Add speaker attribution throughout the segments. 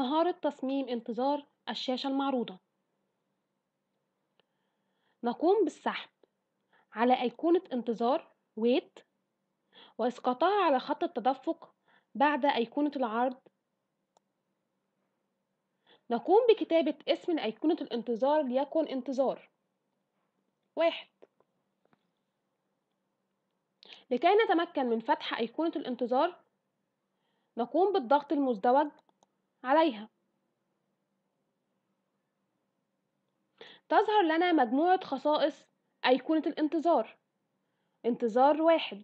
Speaker 1: مهارة تصميم انتظار الشاشة المعروضة نقوم بالسحب على أيقونة انتظار ويت وإسقاطها على خط التدفق بعد أيقونة العرض نقوم بكتابة اسم أيقونة الانتظار ليكن انتظار واحد لكي نتمكن من فتح أيقونة الانتظار نقوم بالضغط المزدوج عليها تظهر لنا مجموعة خصائص أيقونة الانتظار انتظار واحد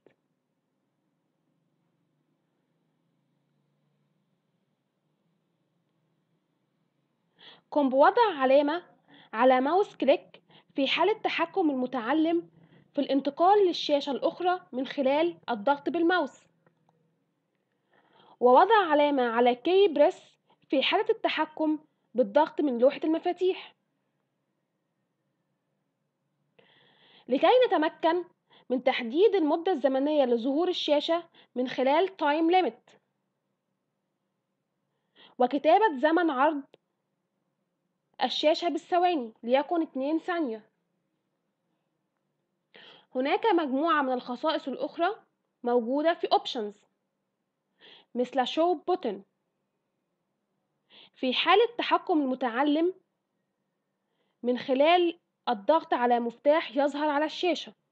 Speaker 1: قم بوضع علامة على ماوس كليك في حالة تحكم المتعلم في الانتقال للشاشة الأخرى من خلال الضغط بالماوس ووضع علامة على كي بريس في حالة التحكم بالضغط من لوحة المفاتيح لكي نتمكن من تحديد المدة الزمنية لظهور الشاشة من خلال Time Limit وكتابة زمن عرض الشاشة بالثواني ليكن 2 ثانية هناك مجموعة من الخصائص الأخرى موجودة في Options مثل Show Button في حالة تحكم المتعلم من خلال الضغط على مفتاح يظهر على الشاشة